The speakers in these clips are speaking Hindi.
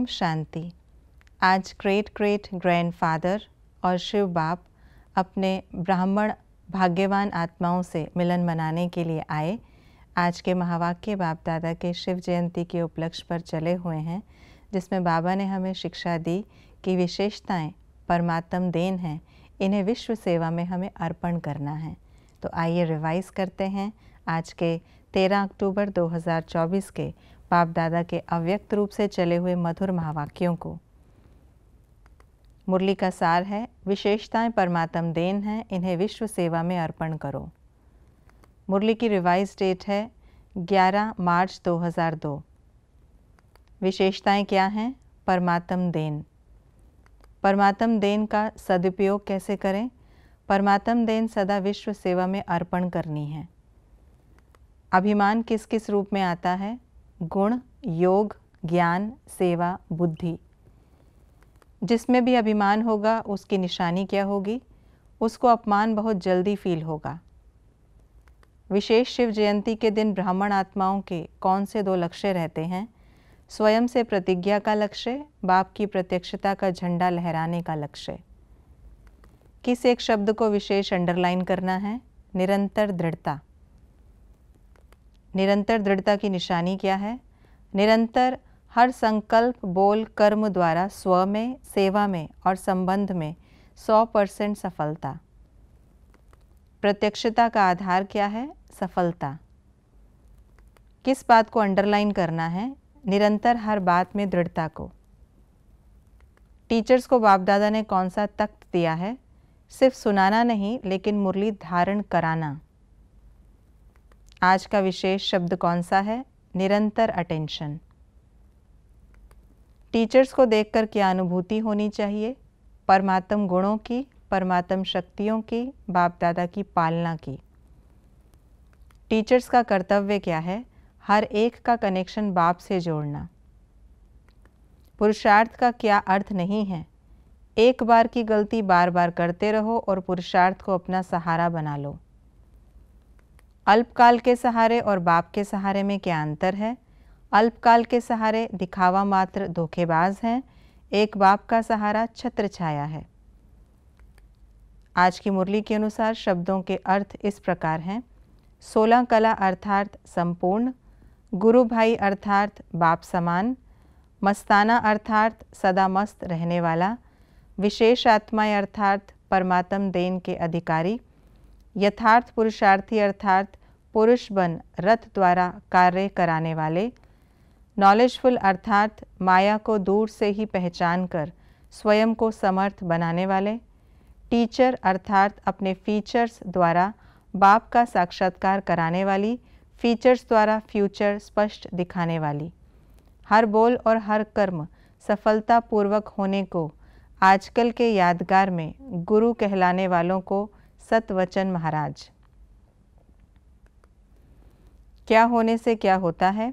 ओम शांति आज ग्रेट ग्रेट ग्रैंडफादर और शिव बाप अपने ब्राह्मण भाग्यवान आत्माओं से मिलन मनाने के लिए आए आज के महावाक्य बाप दादा के शिव जयंती के उपलक्ष्य पर चले हुए हैं जिसमें बाबा ने हमें शिक्षा दी कि विशेषताएं परमात्म देन हैं इन्हें विश्व सेवा में हमें अर्पण करना है तो आइए रिवाइज करते हैं आज के 13 अक्टूबर 2024 के बाप दादा के अव्यक्त रूप से चले हुए मधुर महावाक्यों को मुरली का सार है विशेषताएं परमात्म देन हैं इन्हें विश्व सेवा में अर्पण करो मुरली की रिवाइज डेट है 11 मार्च 2002 विशेषताएं क्या हैं परमात्म देन परमात्म देन का सदुपयोग कैसे करें परमात्म देन सदा विश्व सेवा में अर्पण करनी है अभिमान किस किस रूप में आता है गुण योग ज्ञान सेवा बुद्धि जिसमें भी अभिमान होगा उसकी निशानी क्या होगी उसको अपमान बहुत जल्दी फील होगा विशेष शिव जयंती के दिन ब्राह्मण आत्माओं के कौन से दो लक्ष्य रहते हैं स्वयं से प्रतिज्ञा का लक्ष्य बाप की प्रत्यक्षता का झंडा लहराने का लक्ष्य किस एक शब्द को विशेष अंडरलाइन करना है निरंतर दृढ़ता निरंतर दृढ़ता की निशानी क्या है निरंतर हर संकल्प बोल कर्म द्वारा स्व में सेवा में और संबंध में 100 परसेंट सफलता प्रत्यक्षता का आधार क्या है सफलता किस बात को अंडरलाइन करना है निरंतर हर बात में दृढ़ता को टीचर्स को बाप दादा ने कौन सा तख्त दिया है सिर्फ सुनाना नहीं लेकिन मुरली धारण कराना आज का विशेष शब्द कौन सा है निरंतर अटेंशन टीचर्स को देखकर क्या अनुभूति होनी चाहिए परमात्म गुणों की परमात्म शक्तियों की बाप दादा की पालना की टीचर्स का कर्तव्य क्या है हर एक का कनेक्शन बाप से जोड़ना पुरुषार्थ का क्या अर्थ नहीं है एक बार की गलती बार बार करते रहो और पुरुषार्थ को अपना सहारा बना लो अल्पकाल के सहारे और बाप के सहारे में क्या अंतर है अल्पकाल के सहारे दिखावा मात्र धोखेबाज हैं एक बाप का सहारा छत्र छाया है आज की मुरली के अनुसार शब्दों के अर्थ इस प्रकार हैं सोलह कला अर्थार्थ संपूर्ण गुरु भाई अर्थार्थ बाप समान मस्ताना अर्थार्थ सदा मस्त रहने वाला विशेष आत्माएं अर्थार्थ परमात्म देन के अधिकारी यथार्थ पुरुषार्थी अर्थार्थ पुरुष बन रथ द्वारा कार्य कराने वाले नॉलेजफुल अर्थात माया को दूर से ही पहचान कर स्वयं को समर्थ बनाने वाले टीचर अर्थात अपने फीचर्स द्वारा बाप का साक्षात्कार कराने वाली फीचर्स द्वारा फ्यूचर स्पष्ट दिखाने वाली हर बोल और हर कर्म सफलतापूर्वक होने को आजकल के यादगार में गुरु कहलाने वालों को सतवचन महाराज क्या होने से क्या होता है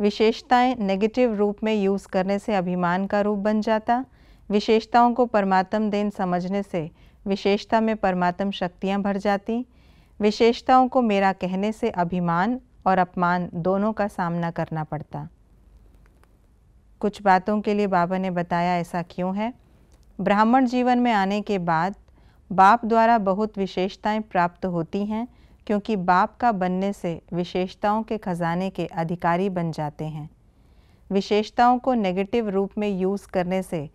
विशेषताएं नेगेटिव रूप में यूज़ करने से अभिमान का रूप बन जाता विशेषताओं को परमात्म देन समझने से विशेषता में परमात्म शक्तियाँ भर जाती विशेषताओं को मेरा कहने से अभिमान और अपमान दोनों का सामना करना पड़ता कुछ बातों के लिए बाबा ने बताया ऐसा क्यों है ब्राह्मण जीवन में आने के बाद बाप द्वारा बहुत विशेषताएं प्राप्त होती हैं क्योंकि बाप का बनने से विशेषताओं के खजाने के अधिकारी बन जाते हैं विशेषताओं को नेगेटिव रूप में यूज़ करने से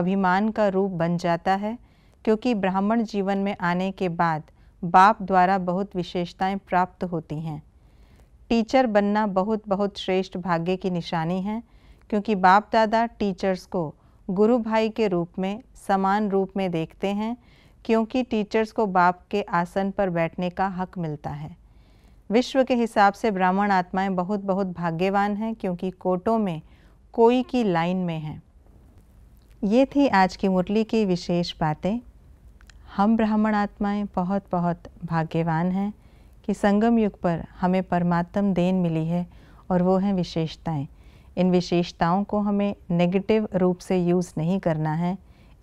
अभिमान का रूप बन जाता है क्योंकि ब्राह्मण जीवन में आने के बाद बाप द्वारा बहुत विशेषताएं प्राप्त होती हैं टीचर बनना बहुत बहुत श्रेष्ठ भाग्य की निशानी है क्योंकि बाप दादा टीचर्स को गुरु भाई के रूप में समान रूप में देखते हैं क्योंकि टीचर्स को बाप के आसन पर बैठने का हक मिलता है विश्व के हिसाब से ब्राह्मण आत्माएं बहुत बहुत भाग्यवान हैं क्योंकि कोटों में कोई की लाइन में हैं ये थी आज की मुरली की विशेष बातें हम ब्राह्मण आत्माएं बहुत बहुत भाग्यवान हैं कि संगम युग पर हमें परमात्म देन मिली है और वो हैं विशेषताएं इन विशेषताओं को हमें नेगेटिव रूप से यूज़ नहीं करना है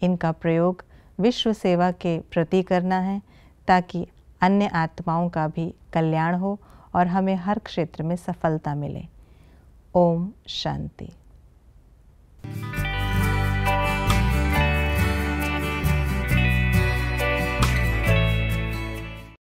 इनका प्रयोग विश्व सेवा के प्रति करना है ताकि अन्य आत्माओं का भी कल्याण हो और हमें हर क्षेत्र में सफलता मिले ओम शांति